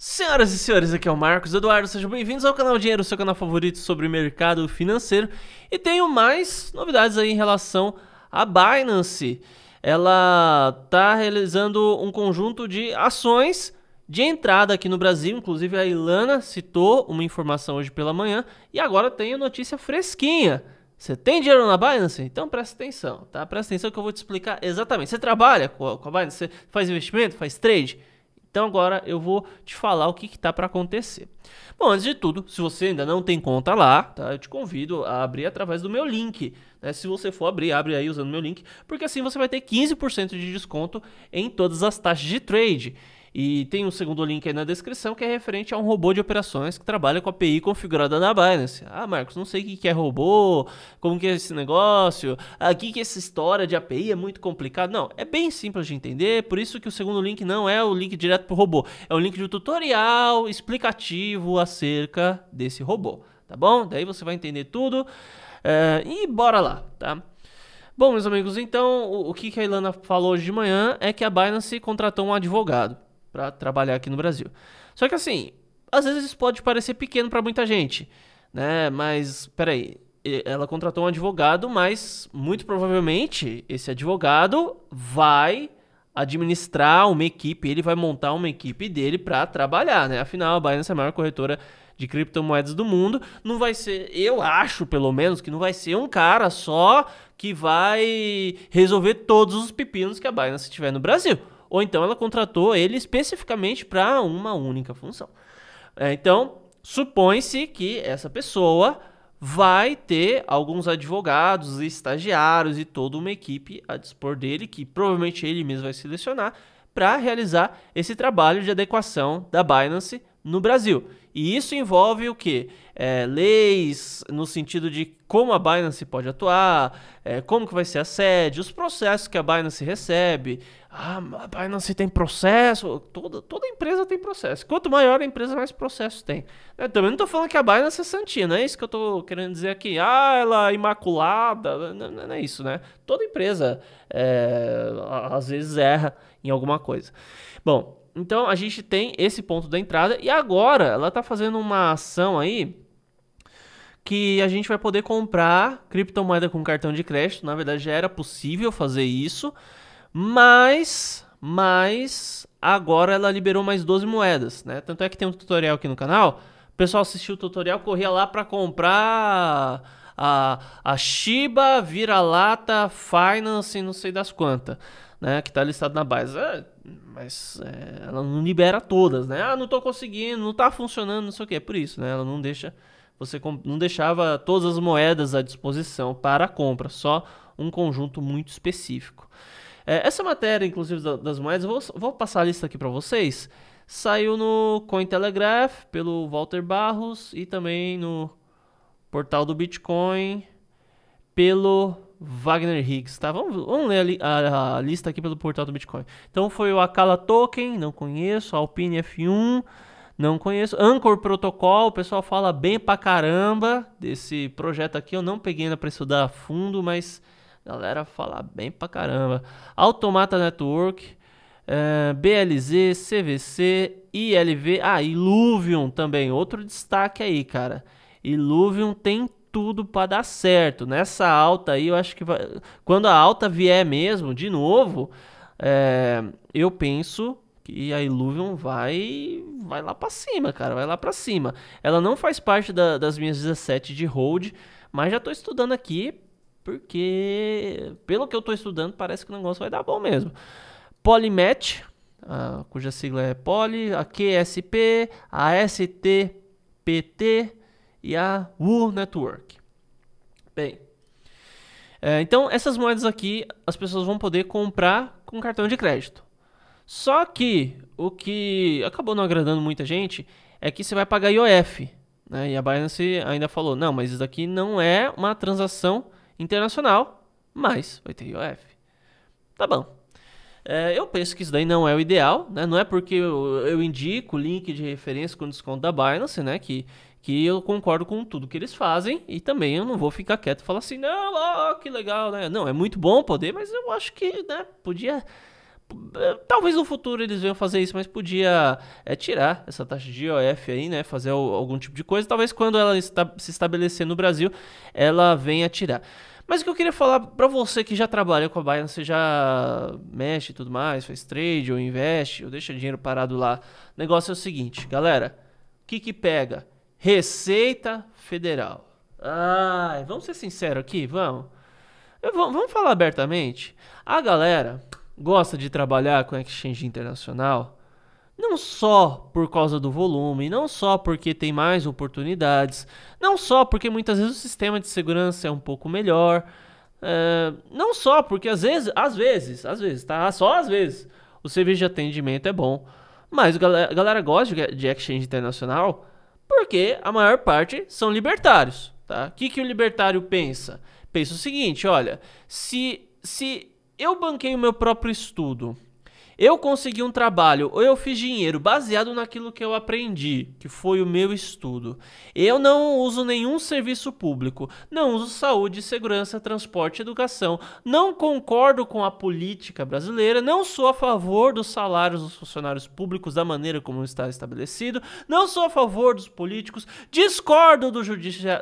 Senhoras e senhores, aqui é o Marcos Eduardo, sejam bem-vindos ao canal Dinheiro, seu canal favorito sobre mercado financeiro. E tenho mais novidades aí em relação à Binance. Ela está realizando um conjunto de ações de entrada aqui no Brasil, inclusive a Ilana citou uma informação hoje pela manhã e agora tenho notícia fresquinha. Você tem dinheiro na Binance? Então presta atenção, tá? Presta atenção que eu vou te explicar exatamente. Você trabalha com a Binance? Você faz investimento? Faz trade? Então agora eu vou te falar o que está para acontecer. Bom, antes de tudo, se você ainda não tem conta lá, tá, eu te convido a abrir através do meu link. Né? Se você for abrir, abre aí usando meu link, porque assim você vai ter 15% de desconto em todas as taxas de trade. E tem um segundo link aí na descrição que é referente a um robô de operações que trabalha com a API configurada na Binance. Ah, Marcos, não sei o que é robô, como que é esse negócio, aqui ah, que essa história de API é muito complicado. Não, é bem simples de entender, por isso que o segundo link não é o link direto para o robô, é o link de um tutorial explicativo acerca desse robô, tá bom? Daí você vai entender tudo é, e bora lá, tá? Bom, meus amigos, então o, o que a Ilana falou hoje de manhã é que a Binance contratou um advogado para trabalhar aqui no Brasil. Só que assim, às vezes isso pode parecer pequeno para muita gente, né? Mas peraí, ela contratou um advogado, mas muito provavelmente esse advogado vai administrar uma equipe, ele vai montar uma equipe dele para trabalhar, né? Afinal, a Binance é a maior corretora de criptomoedas do mundo. Não vai ser, eu acho pelo menos, que não vai ser um cara só que vai resolver todos os pepinos que a Binance tiver no Brasil ou então ela contratou ele especificamente para uma única função. É, então, supõe-se que essa pessoa vai ter alguns advogados, estagiários e toda uma equipe a dispor dele, que provavelmente ele mesmo vai selecionar, para realizar esse trabalho de adequação da Binance no Brasil. E isso envolve o que? É, leis no sentido de como a Binance pode atuar, é, como que vai ser a sede, os processos que a Binance recebe. Ah, a Binance tem processo, toda, toda empresa tem processo. Quanto maior a empresa, mais processo tem. Eu também não estou falando que a Binance é não é isso que eu estou querendo dizer aqui. Ah, ela é imaculada, não, não é isso, né? Toda empresa é, às vezes erra em alguma coisa. Bom, então a gente tem esse ponto da entrada e agora ela está fazendo uma ação aí que a gente vai poder comprar criptomoeda com cartão de crédito. Na verdade já era possível fazer isso, mas mas agora ela liberou mais 12 moedas, né? Tanto é que tem um tutorial aqui no canal. O pessoal assistiu o tutorial, corria lá para comprar a, a Shiba Vira-Lata Finance e não sei das quantas né, que está listado na base. É, mas é, ela não libera todas, né? Ah, não estou conseguindo, não está funcionando, não sei o que. É por isso, né? Ela não deixa você não deixava todas as moedas à disposição para a compra, só um conjunto muito específico. É, essa matéria, inclusive, das moedas, vou, vou passar a lista aqui para vocês. Saiu no Cointelegraph, pelo Walter Barros, e também no portal do Bitcoin, pelo Wagner Higgs, tá? Vamos, vamos ler a, li, a, a, lista aqui pelo portal do Bitcoin. Então foi o Akala Token, não conheço, Alpine F1, não conheço, Anchor Protocol, o pessoal fala bem pra caramba desse projeto aqui, eu não peguei ainda pra estudar a fundo, mas a galera fala bem pra caramba. Automata Network, é, eh, BLZ, CVC, ILV, ah, Iluvium também, outro destaque aí, cara. Iluvium tem tudo para dar certo. Nessa alta aí, eu acho que vai... quando a alta vier mesmo, de novo, é... eu penso que a Illuvion vai vai lá para cima, cara, vai lá para cima. Ela não faz parte da, das minhas 17 de hold, mas já tô estudando aqui porque pelo que eu tô estudando, parece que o negócio vai dar bom mesmo. Polymatch, a, cuja sigla é Poly, a QSP, a STPT e a Wu Network. Bem, é, então essas moedas aqui as pessoas vão poder comprar com cartão de crédito. Só que o que acabou não agradando muita gente é que você vai pagar IOF. Né? E a Binance ainda falou: não, mas isso daqui não é uma transação internacional, mas vai ter IOF. Tá bom. É, eu penso que isso daí não é o ideal, né? Não é porque eu, eu indico o link de referência com desconto da Binance, né? Que, que eu concordo com tudo que eles fazem e também eu não vou ficar quieto e falar assim, não, ó, que legal, né? Não, é muito bom poder, mas eu acho que, né, podia. Eh, talvez no futuro eles venham fazer isso, mas podia é, tirar essa taxa de IOF aí, né? Fazer algum tipo de coisa. Talvez quando ela se estabelecer no Brasil, ela venha tirar. Mas o que eu queria falar para você que já trabalha com a Binance, você já mexe e tudo mais, faz trade ou investe ou deixa dinheiro parado lá. O negócio é o seguinte, galera: o que que pega? Receita Federal. Ai, vamos ser sinceros aqui, vamos. Eu, vamos falar abertamente. A galera gosta de trabalhar com exchange internacional não só por causa do volume, não só porque tem mais oportunidades, não só porque muitas vezes o sistema de segurança é um pouco melhor, é, não só porque às vezes, às vezes, às vezes, tá? Só às vezes o serviço de atendimento é bom, mas a galera, a galera gosta de exchange internacional porque a maior parte são libertários. Tá? O que, que o libertário pensa? Pensa o seguinte: olha, se, se eu banquei o meu próprio estudo eu consegui um trabalho ou eu fiz dinheiro baseado naquilo que eu aprendi, que foi o meu estudo. Eu não uso nenhum serviço público, não uso saúde, segurança, transporte, educação. Não concordo com a política brasileira, não sou a favor dos salários dos funcionários públicos da maneira como está estabelecido, não sou a favor dos políticos, discordo do,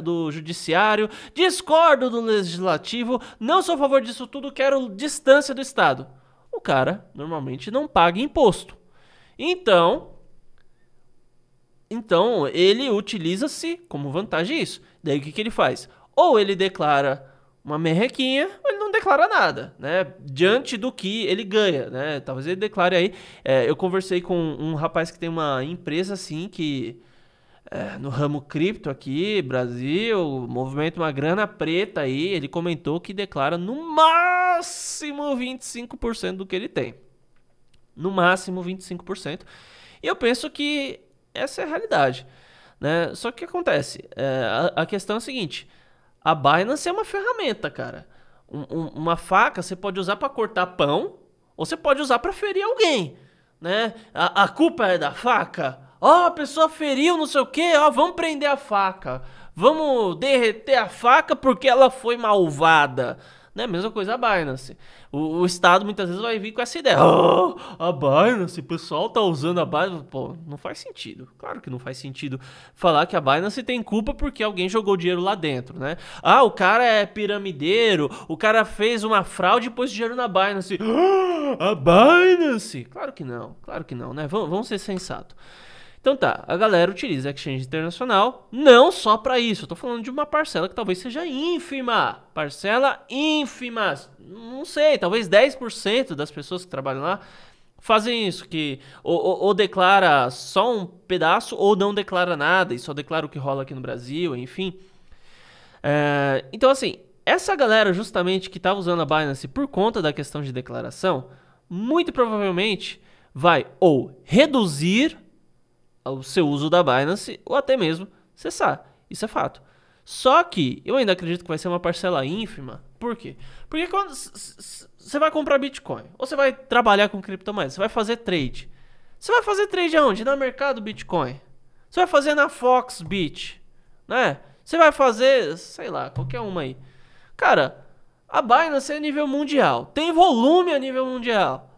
do judiciário, discordo do legislativo, não sou a favor disso tudo, quero distância do Estado o cara normalmente não paga imposto. Então, então ele utiliza-se como vantagem isso. Daí o que, que ele faz? Ou ele declara uma merrequinha, ou ele não declara nada, né? Diante do que ele ganha, né? Talvez ele declare aí. É, eu conversei com um rapaz que tem uma empresa assim que é, no ramo cripto aqui, Brasil, movimento uma grana preta aí, ele comentou que declara no máximo 25% do que ele tem. No máximo 25%. E eu penso que essa é a realidade. Né? Só que o que acontece? É, a, a, questão é a seguinte: a Binance é uma ferramenta, cara. Um, um, uma faca você pode usar para cortar pão ou você pode usar para ferir alguém. Né? A, a culpa é da faca? ó, oh, a pessoa feriu, não sei o que, ó, oh, vamos prender a faca. Vamos derreter a faca porque ela foi malvada. Né? Mesma coisa a Binance. O, o Estado muitas vezes vai vir com essa ideia. Oh, a Binance, o pessoal tá usando a Binance. Pô, não faz sentido. Claro que não faz sentido falar que a Binance tem culpa porque alguém jogou dinheiro lá dentro, né? Ah, o cara é piramideiro, o cara fez uma fraude e pôs dinheiro na Binance. Ah, a Binance! Claro que não, claro que não, né? Vamos, vamos ser sensato. Então tá, a galera utiliza a exchange internacional não só para isso. Eu tô falando de uma parcela que talvez seja ínfima. Parcela ínfima. Não sei, talvez 10% das pessoas que trabalham lá fazem isso, que ou, ou, ou, declara só um pedaço ou não declara nada e só declara o que rola aqui no Brasil, enfim. É, então assim, essa galera justamente que estava usando a Binance por conta da questão de declaração, muito provavelmente vai ou reduzir o seu uso da Binance ou até mesmo cessar. Isso é fato. Só que eu ainda acredito que vai ser uma parcela ínfima. Por quê? Porque quando você vai comprar Bitcoin ou você vai trabalhar com criptomoedas, você vai fazer trade. Você vai fazer trade aonde? No mercado Bitcoin. Você vai fazer na Foxbit, né? Você vai fazer, sei lá, qualquer uma aí. Cara, a Binance é nível mundial. Tem volume a nível mundial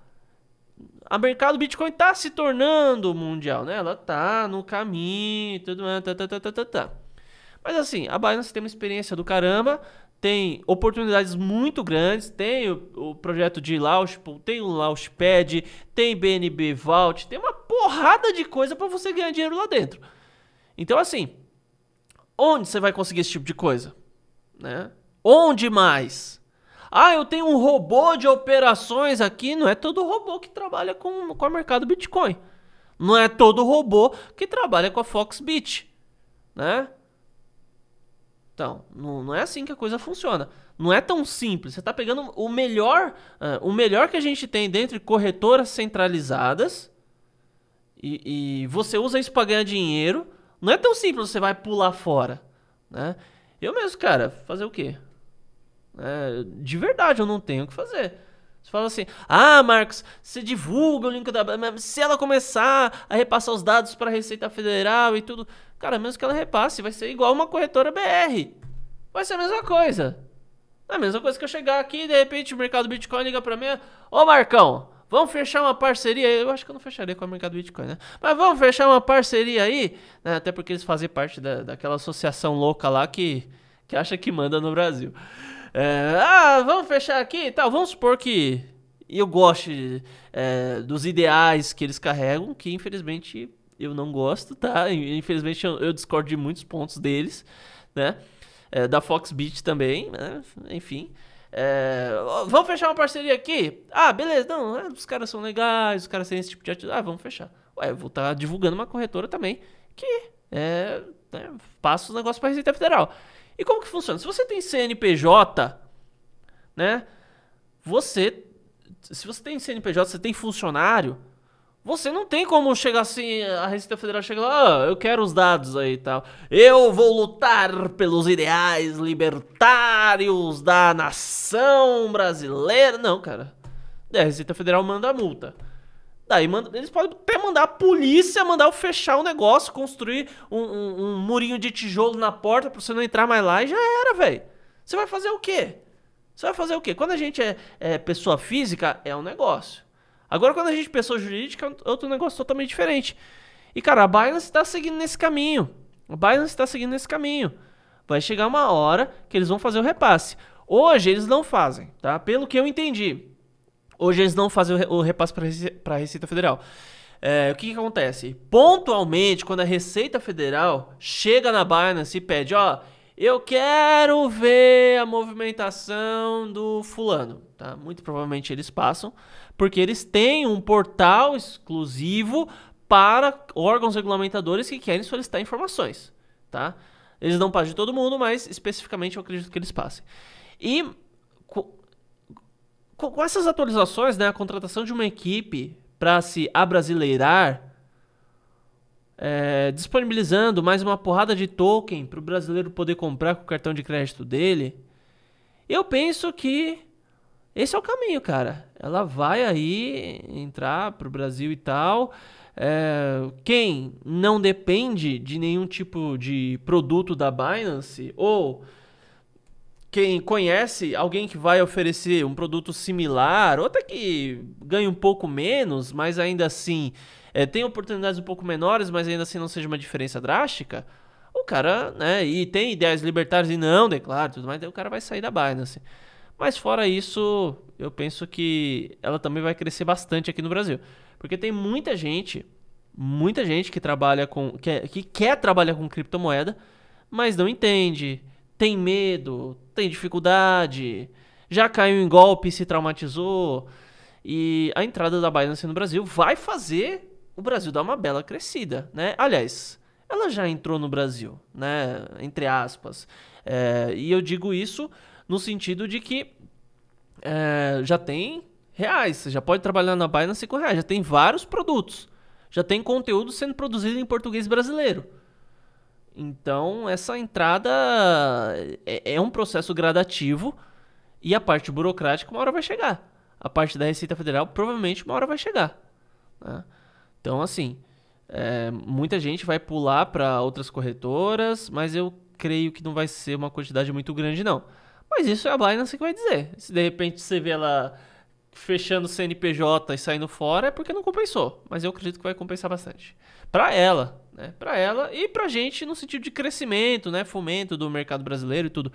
a mercado Bitcoin está se tornando mundial, né? Ela tá no caminho, tudo tá, tá, tá, tá, tá. Mas assim, a Binance tem uma experiência do caramba, tem oportunidades muito grandes, tem o, o projeto de Launchpool, tem o Launchpad, tem BNB Vault, tem uma porrada de coisa para você ganhar dinheiro lá dentro. Então assim, onde você vai conseguir esse tipo de coisa, né? Onde mais? Ah, eu tenho um robô de operações aqui. Não é todo robô que trabalha com, com o mercado Bitcoin. Não é todo robô que trabalha com a Foxbit, né? Então, não, não é assim que a coisa funciona. Não é tão simples. Você está pegando o melhor, uh, o melhor que a gente tem dentro de corretoras centralizadas e, e você usa isso para ganhar dinheiro. Não é tão simples. Você vai pular fora, né? Eu mesmo, cara, fazer o quê? É, de verdade, eu não tenho o que fazer. Você fala assim: ah, Marcos, você divulga o link da. Se ela começar a repassar os dados para a Receita Federal e tudo. Cara, mesmo que ela repasse, vai ser igual uma corretora BR. Vai ser a mesma coisa. É a mesma coisa que eu chegar aqui e de repente o mercado Bitcoin liga para mim: Ô Marcão, vamos fechar uma parceria. Eu acho que eu não fecharia com o mercado Bitcoin, né? Mas vamos fechar uma parceria aí, né? até porque eles fazem parte da, daquela associação louca lá que, que acha que manda no Brasil. É, ah, vamos fechar aqui e tal. Vamos supor que eu goste é, dos ideais que eles carregam, que infelizmente eu não gosto, tá? Infelizmente eu, eu discordo de muitos pontos deles, né? É, da Fox Beach também, né? enfim. É, vamos fechar uma parceria aqui? Ah, beleza, não, é, os caras são legais, os caras têm esse tipo de atitude. Ah, vamos fechar. Ué, eu vou estar tá divulgando uma corretora também que é, né, passa os negócios para a Receita Federal. E como que funciona? Se você tem CNPJ, né? Você se você tem CNPJ, você tem funcionário, você não tem como chegar assim, a Receita Federal chega lá, oh, eu quero os dados aí e tal. Eu vou lutar pelos ideais libertários da nação brasileira. Não, cara. a Receita Federal manda a multa. Daí manda, eles podem até mandar a polícia, mandar fechar o negócio, construir um, um, um murinho de tijolo na porta pra você não entrar mais lá e já era, velho. Você vai fazer o quê? Você vai fazer o quê? Quando a gente é, é pessoa física, é um negócio. Agora, quando a gente é pessoa jurídica, é outro negócio totalmente diferente. E, cara, a Binance está seguindo nesse caminho. A Binance está seguindo nesse caminho. Vai chegar uma hora que eles vão fazer o repasse. Hoje eles não fazem, tá? Pelo que eu entendi. Hoje eles não fazem o repasse para a Receita Federal. É, o que, que, acontece? Pontualmente, quando a Receita Federal chega na Binance e pede, ó, eu quero ver a movimentação do fulano, tá? Muito provavelmente eles passam, porque eles têm um portal exclusivo para órgãos regulamentadores que querem solicitar informações, tá? Eles não passam de todo mundo, mas especificamente eu acredito que eles passem. E com essas atualizações, né, a contratação de uma equipe para se abrasileirar, é, disponibilizando mais uma porrada de token para o brasileiro poder comprar com o cartão de crédito dele, eu penso que esse é o caminho, cara. Ela vai aí entrar para o Brasil e tal. É, quem não depende de nenhum tipo de produto da Binance ou quem conhece alguém que vai oferecer um produto similar, ou até que ganhe um pouco menos, mas ainda assim é, tem oportunidades um pouco menores, mas ainda assim não seja uma diferença drástica, o cara, né, e tem ideias libertárias e não declara tudo mais, o cara vai sair da Binance. Assim. Mas fora isso, eu penso que ela também vai crescer bastante aqui no Brasil. Porque tem muita gente, muita gente que trabalha com. que, é, que quer trabalhar com criptomoeda, mas não entende tem medo, tem dificuldade, já caiu em golpe e se traumatizou. E a entrada da Binance no Brasil vai fazer o Brasil dar uma bela crescida, né? Aliás, ela já entrou no Brasil, né? Entre aspas. É, e eu digo isso no sentido de que é, já tem reais. Você já pode trabalhar na Binance com reais. Já tem vários produtos. Já tem conteúdo sendo produzido em português brasileiro. Então, essa entrada é, é, é um processo gradativo e a parte burocrática uma hora vai chegar. A parte da Receita Federal provavelmente uma hora vai chegar. Né? Então, assim, é, muita gente vai pular para outras corretoras, mas eu creio que não vai ser uma quantidade muito grande, não. Mas isso é a Binance que vai dizer. Se de repente você vê ela fechando CNPJ e saindo fora, é porque não compensou. Mas eu acredito que vai compensar bastante. Para ela, né? Para ela e para a gente no sentido de crescimento, né? Fomento do mercado brasileiro e tudo.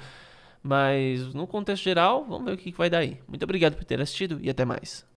Mas no contexto geral, vamos ver o que vai dar aí. Muito obrigado por ter assistido e até mais.